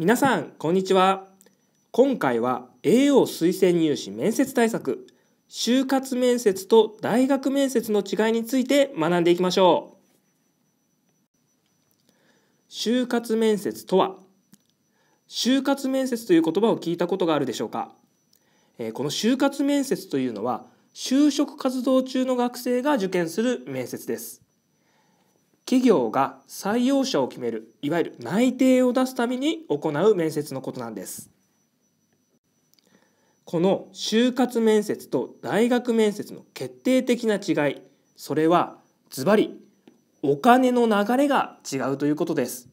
皆さんこんにちは今回は AO 推薦入試面接対策就活面接と大学面接の違いについて学んでいきましょう就活面接とは就活面接という言葉を聞いたことがあるでしょうかこの就活面接というのは就職活動中の学生が受験する面接です企業が採用者を決めるいわゆる内定を出すために行う面接のことなんですこの就活面接と大学面接の決定的な違いそれはズバリお金の流れが違うということです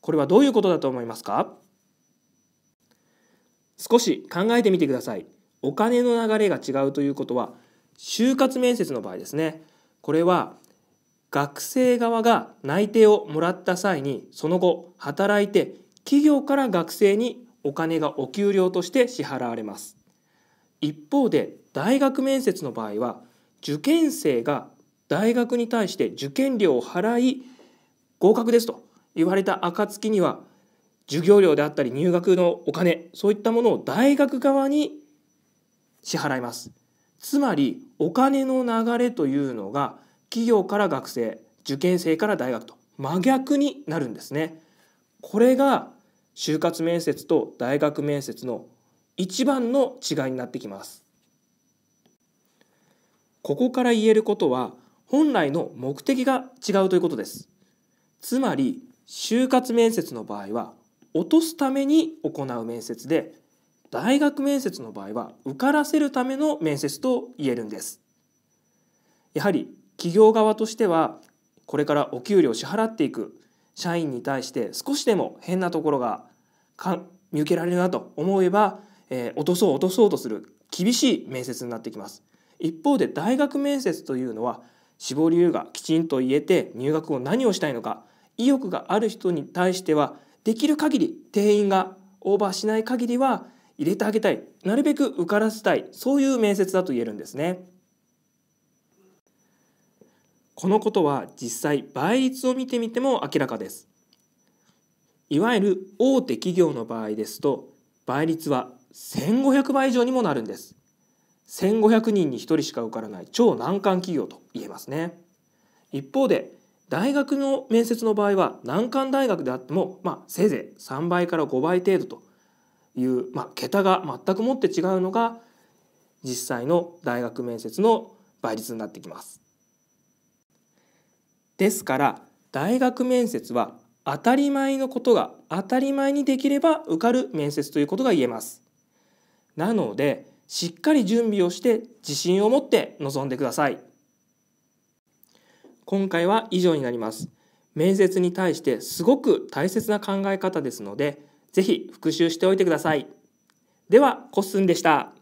これはどういうことだと思いますか少し考えてみてくださいお金の流れが違うということは就活面接の場合ですねこれは学生側が内定をもらった際にその後働いて企業から学生にお金がお給料として支払われます一方で大学面接の場合は受験生が大学に対して受験料を払い合格ですと言われた暁には授業料であったり入学のお金そういったものを大学側に支払いますつまりお金の流れというのが企業から学生受験生から大学と真逆になるんですね。これが就活面接と大学面接の一番の違いになってきます。ここから言えることは本来の目的が違うということです。つまり就活面接の場合は落とすために行う面接で大学面接の場合は受からせるための面接と言えるんです。やはり企業側としてはこれからお給料支払っていく社員に対して少しでも変なところが見受けられるなと思えば、えー、落とそう落とそうとする厳しい面接になってきます一方で大学面接というのは志望理由がきちんと言えて入学後何をしたいのか意欲がある人に対してはできる限り定員がオーバーしない限りは入れてあげたいなるべく受からせたいそういう面接だと言えるんですね。このことは実際倍率を見てみても明らかですいわゆる大手企業の場合ですと倍率は1500倍以上にもなるんです1500人に1人しか受からない超難関企業と言えますね一方で大学の面接の場合は難関大学であっても、まあ、せいぜい3倍から5倍程度という、まあ、桁が全くもって違うのが実際の大学面接の倍率になってきます。ですから大学面接は当たり前のことが当たり前にできれば受かる面接ということが言えます。なのでしっかり準備をして自信を持って臨んでください。今回は以上になります。面接に対してすごく大切な考え方ですので、ぜひ復習しておいてください。では、コッスンでした。